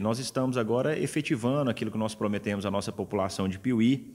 Nós estamos agora efetivando aquilo que nós prometemos à nossa população de Piuí.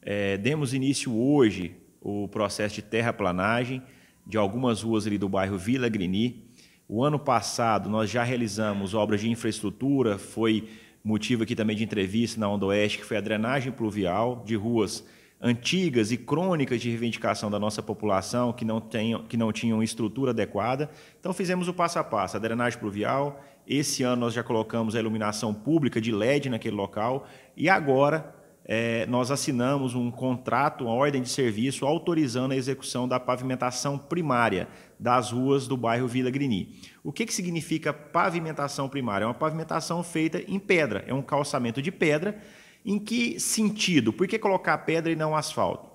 É, demos início hoje o processo de terraplanagem de algumas ruas ali do bairro Vila Grini. O ano passado nós já realizamos obras de infraestrutura, foi motivo aqui também de entrevista na Onda Oeste, que foi a drenagem pluvial de ruas antigas e crônicas de reivindicação da nossa população que não, tenham, que não tinham estrutura adequada. Então fizemos o passo a passo, a drenagem pluvial, esse ano nós já colocamos a iluminação pública de LED naquele local e agora é, nós assinamos um contrato, uma ordem de serviço autorizando a execução da pavimentação primária das ruas do bairro Vila Grini. O que, que significa pavimentação primária? É uma pavimentação feita em pedra, é um calçamento de pedra. Em que sentido? Por que colocar pedra e não asfalto?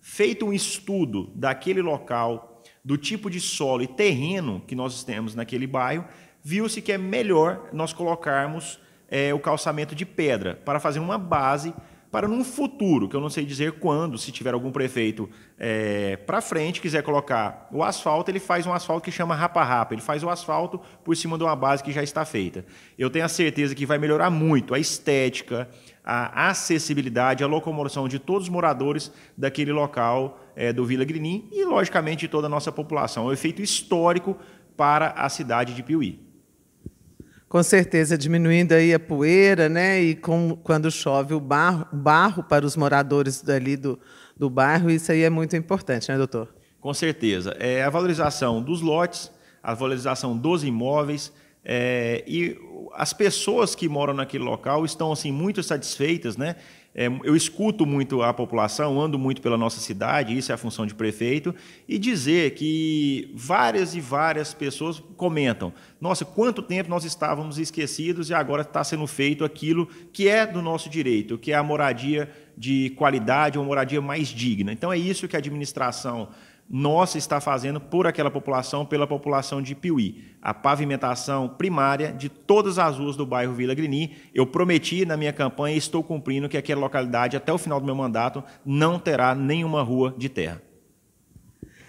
Feito um estudo daquele local, do tipo de solo e terreno que nós temos naquele bairro, viu-se que é melhor nós colocarmos é, o calçamento de pedra para fazer uma base para num futuro, que eu não sei dizer quando, se tiver algum prefeito é, eh, para frente, quiser colocar o asfalto, ele faz um asfalto que chama rapa-rapa. Ele faz o asfalto por cima de uma base que já está feita. Eu tenho a certeza que vai melhorar muito a estética, a acessibilidade, a locomoção de todos os moradores daquele local é, do Vila Grinim e, logicamente, de toda a nossa população. É um efeito histórico para a cidade de Piuí. Com certeza, diminuindo aí a poeira, né? E com, quando chove o barro, barro para os moradores dali do, do bairro, isso aí é muito importante, né, doutor? Com certeza. É a valorização dos lotes, a valorização dos imóveis é, e as pessoas que moram naquele local estão assim muito satisfeitas, né? É, eu escuto muito a população, ando muito pela nossa cidade, isso é a função de prefeito, e dizer que várias e várias pessoas comentam: nossa, quanto tempo nós estávamos esquecidos e agora está sendo feito aquilo que é do nosso direito, que é a moradia de qualidade, uma moradia mais digna. Então é isso que a administração nossa está fazendo por aquela população, pela população de Piuí. A pavimentação primária de todas as ruas do bairro Vila Grini. Eu prometi na minha campanha e estou cumprindo que aquela localidade, até o final do meu mandato, não terá nenhuma rua de terra.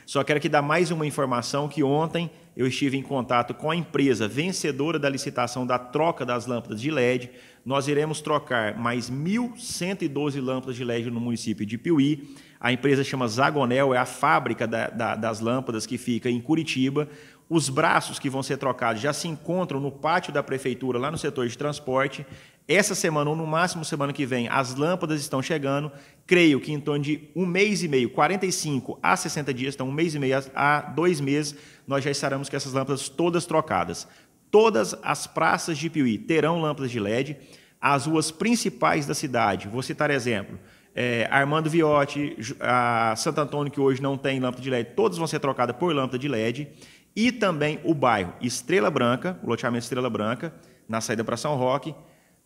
Só quero que dar mais uma informação que ontem eu estive em contato com a empresa vencedora da licitação da troca das lâmpadas de LED. Nós iremos trocar mais 1.112 lâmpadas de LED no município de Piuí. A empresa chama Zagonel, é a fábrica da, da, das lâmpadas que fica em Curitiba. Os braços que vão ser trocados já se encontram no pátio da prefeitura, lá no setor de transporte. Essa semana, ou no máximo semana que vem, as lâmpadas estão chegando. Creio que em torno de um mês e meio, 45 a 60 dias, então um mês e meio a dois meses, nós já estaremos com essas lâmpadas todas trocadas. Todas as praças de Piuí terão lâmpadas de LED. As ruas principais da cidade, vou citar exemplo, é, Armando Viotti, a Santo Antônio, que hoje não tem lâmpada de LED, todos vão ser trocadas por lâmpada de LED. E também o bairro Estrela Branca, o loteamento Estrela Branca, na saída para São Roque,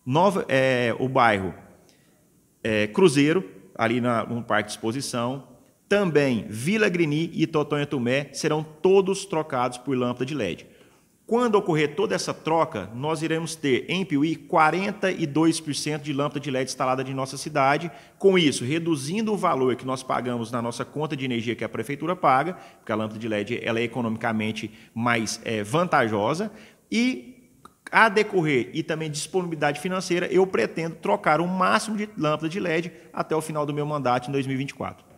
Nova, é, o bairro é, Cruzeiro, ali na, no Parque de Exposição, também Vila Grini e Totonha Tumé serão todos trocados por lâmpada de LED. Quando ocorrer toda essa troca, nós iremos ter em Piuí 42% de lâmpada de LED instalada de nossa cidade. Com isso, reduzindo o valor que nós pagamos na nossa conta de energia que a prefeitura paga, porque a lâmpada de LED ela é economicamente mais é, vantajosa, e a decorrer e também disponibilidade financeira, eu pretendo trocar o máximo de lâmpadas de LED até o final do meu mandato em 2024.